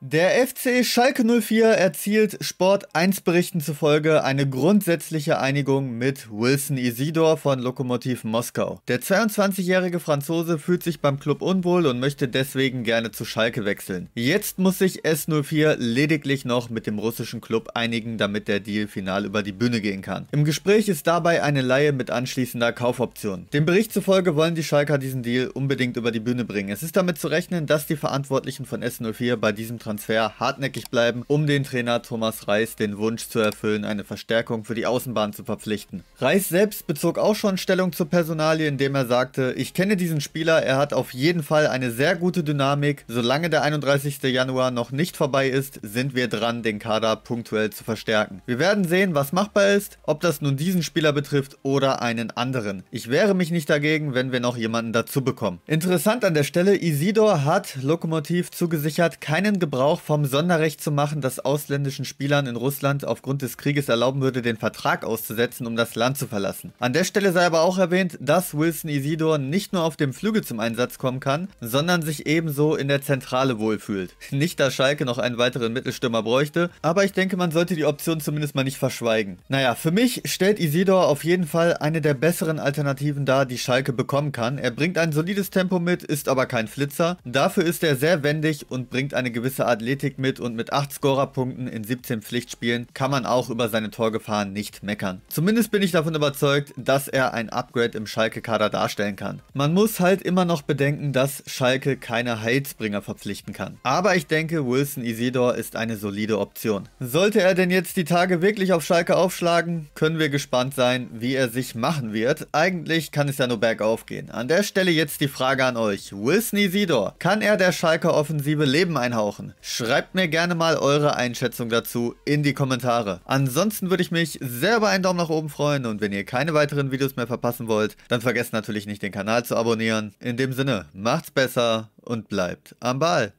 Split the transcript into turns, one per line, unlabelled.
Der FC Schalke 04 erzielt Sport 1 Berichten zufolge eine grundsätzliche Einigung mit Wilson Isidor von Lokomotiv Moskau. Der 22-jährige Franzose fühlt sich beim Club unwohl und möchte deswegen gerne zu Schalke wechseln. Jetzt muss sich S04 lediglich noch mit dem russischen Club einigen, damit der Deal final über die Bühne gehen kann. Im Gespräch ist dabei eine Laie mit anschließender Kaufoption. Dem Bericht zufolge wollen die Schalker diesen Deal unbedingt über die Bühne bringen. Es ist damit zu rechnen, dass die Verantwortlichen von S04 bei diesem Transfer hartnäckig bleiben, um den Trainer Thomas Reis den Wunsch zu erfüllen, eine Verstärkung für die Außenbahn zu verpflichten. Reis selbst bezog auch schon Stellung zur Personalie, indem er sagte, ich kenne diesen Spieler, er hat auf jeden Fall eine sehr gute Dynamik. Solange der 31. Januar noch nicht vorbei ist, sind wir dran, den Kader punktuell zu verstärken. Wir werden sehen, was machbar ist, ob das nun diesen Spieler betrifft oder einen anderen. Ich wehre mich nicht dagegen, wenn wir noch jemanden dazu bekommen. Interessant an der Stelle, Isidor hat Lokomotiv zugesichert, keinen Gebrauch Gebrauch vom Sonderrecht zu machen, das ausländischen Spielern in Russland aufgrund des Krieges erlauben würde, den Vertrag auszusetzen, um das Land zu verlassen. An der Stelle sei aber auch erwähnt, dass Wilson Isidor nicht nur auf dem Flügel zum Einsatz kommen kann, sondern sich ebenso in der Zentrale wohlfühlt. Nicht, dass Schalke noch einen weiteren Mittelstürmer bräuchte, aber ich denke, man sollte die Option zumindest mal nicht verschweigen. Naja, für mich stellt Isidor auf jeden Fall eine der besseren Alternativen dar, die Schalke bekommen kann. Er bringt ein solides Tempo mit, ist aber kein Flitzer. Dafür ist er sehr wendig und bringt eine gewisse Athletik mit und mit 8 Scorerpunkten in 17 Pflichtspielen kann man auch über seine Torgefahren nicht meckern. Zumindest bin ich davon überzeugt, dass er ein Upgrade im Schalke-Kader darstellen kann. Man muss halt immer noch bedenken, dass Schalke keine Heilsbringer verpflichten kann. Aber ich denke, Wilson Isidor ist eine solide Option. Sollte er denn jetzt die Tage wirklich auf Schalke aufschlagen, können wir gespannt sein, wie er sich machen wird. Eigentlich kann es ja nur bergauf gehen. An der Stelle jetzt die Frage an euch. Wilson Isidor, kann er der Schalke Offensive Leben einhauchen? Schreibt mir gerne mal eure Einschätzung dazu in die Kommentare. Ansonsten würde ich mich sehr über einen Daumen nach oben freuen und wenn ihr keine weiteren Videos mehr verpassen wollt, dann vergesst natürlich nicht den Kanal zu abonnieren. In dem Sinne, macht's besser und bleibt am Ball.